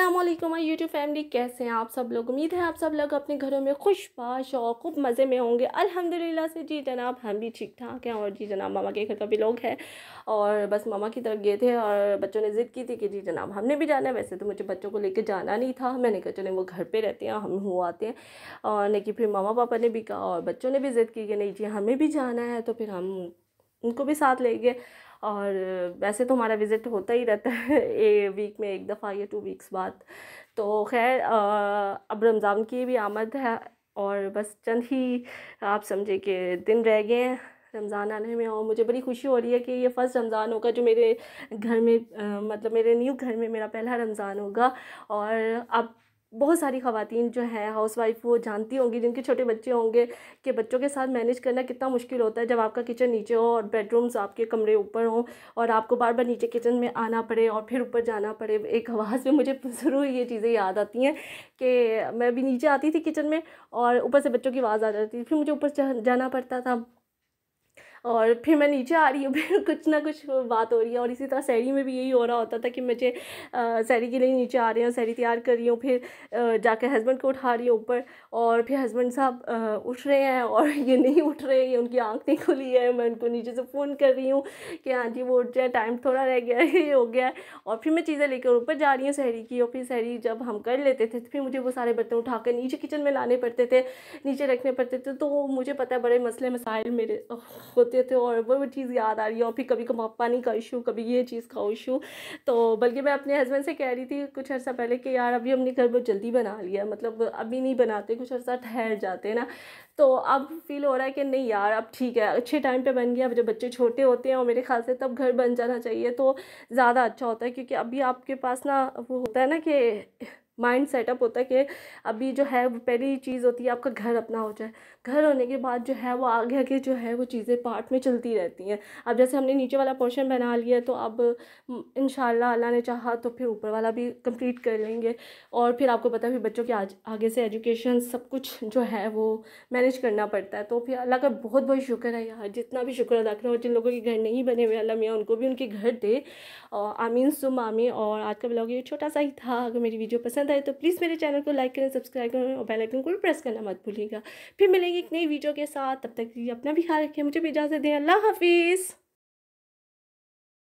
Aslam my YouTube family कैसे हैं आप सब लोग उम्मीद है आप सब लोग अपने घरों में खुश पाश और खूब मज़े में होंगे अल्हम्दुलिल्लाह से जी जनाब हम भी ठीक ठाक हैं और जी जनाब मामा के घर का भी लोग हैं और बस मामा की तरफ गए थे और बच्चों ने ज़िद की थी कि जी जनाब हमने भी जाना है वैसे तो मुझे बच्चों को लेकर जाना नहीं था मैंने कहा चले वो घर पर रहते हैं हम हुआ आते हैं और लेकिन फिर मामा पापा ने भी कहा और बच्चों ने भी ज़िद की कि नहीं जी हमें भी जाना है तो फिर हम उनको भी साथ ले गए और वैसे तो हमारा विज़िट होता ही रहता है ए वीक में एक दफ़ा या टू वीक्स बाद तो खैर अब रमज़ान की भी आमद है और बस चंद ही आप समझे कि दिन रह गए हैं रमज़ान आने में और मुझे बड़ी खुशी हो रही है कि ये फ़र्स्ट रमज़ान होगा जो मेरे घर में आ, मतलब मेरे न्यू घर में मेरा पहला रमज़ान होगा और अब बहुत सारी खातन जो हैं हाउस वाइफ वो जानती होंगी जिनके छोटे बच्चे होंगे कि बच्चों के साथ मैनेज करना कितना मुश्किल होता है जब आपका किचन नीचे हो और बेडरूम्स आपके कमरे ऊपर हों और आपको बार बार नीचे किचन में आना पड़े और फिर ऊपर जाना पड़े एक आवाज़ में मुझे ज़रूर ये चीज़ें याद आती हैं कि मैं भी नीचे आती थी किचन में और ऊपर से बच्चों की आवाज़ आ जाती थी फिर मुझे ऊपर जाना पड़ता था और फिर मैं नीचे आ रही हूँ फिर कुछ ना कुछ बात हो रही है और इसी तरह सैरी में भी यही हो रहा होता था कि मुझे सैरी के लिए नीचे आ रही हूँ सैरी तैयार कर रही हूँ फिर जाकर हस्बैंड को उठा रही हूँ ऊपर और फिर हस्बैंड साहब उठ रहे हैं और ये नहीं उठ रहे ये उनकी आँख नहीं खुली है मैं उनको नीचे से फ़ोन कर रही हूँ कि हाँ जी वो उठ जाए टाइम थोड़ा रह गया ये हो गया और फिर मैं चीज़ें लेकर ऊपर जा रही हूँ सहरी की और फिर सहरी जब हम कर लेते थे तो फिर मुझे वो सारे बर्तन उठा कर नीचे किचन में लाने पड़ते थे नीचे रखने पड़ते थे तो मुझे पता है बड़े मसले मसाइल मेरे खुद होते थे और वो चीज़ याद आ रही है और फिर कभी कभी पानी का इशू कभी ये चीज़ का इशू तो बल्कि मैं अपने हस्बैंड से कह रही थी कुछ अर्सा पहले कि यार अभी हमने घर बहुत जल्दी बना लिया मतलब अभी नहीं बनाते कुछ अर्सा ठहर जाते ना तो अब फील हो रहा है कि नहीं यार अब ठीक है अच्छे टाइम पे बन गया अब जब बच्चे छोटे होते हैं और मेरे ख्याल से तब घर बन जाना चाहिए तो ज़्यादा अच्छा होता है क्योंकि अभी आपके पास ना वो होता है ना कि माइंड सेटअप होता है कि अभी जो है पहली चीज़ होती है आपका घर अपना हो जाए घर होने के बाद जो है वो आगे आगे जो है वो चीज़ें पार्ट में चलती रहती हैं अब जैसे हमने नीचे वाला पोर्शन बना लिया है तो अब इन अल्लाह ने चाहा तो फिर ऊपर वाला भी कंप्लीट कर लेंगे और फिर आपको पता है फिर बच्चों के आज आगे से एजुकेशन सब कुछ जो है वो मैनेज करना पड़ता है तो फिर अल्लाह का बहुत बहुत शुक्र है यार जितना भी शुक्र अदा करो जिन लोगों के घर नहीं बने हुए अल्लाह मियाँ उनको भी उनके घर दे आमीन सुम आमी और आज का ब्लॉग ये छोटा सा ही था अगर मेरी वीडियो पसंद पसंद आए तो प्लीज़ मेरे चैनल को लाइक करें सब्सक्राइब करें और बेल आइकन को भी प्रेस करना मत भूलिएगा फिर मिलेंगे एक नई वीडियो के साथ तब तक अपना भी ख्याल रखें मुझे भी इजाज़त दें अल्लाह हाफिज़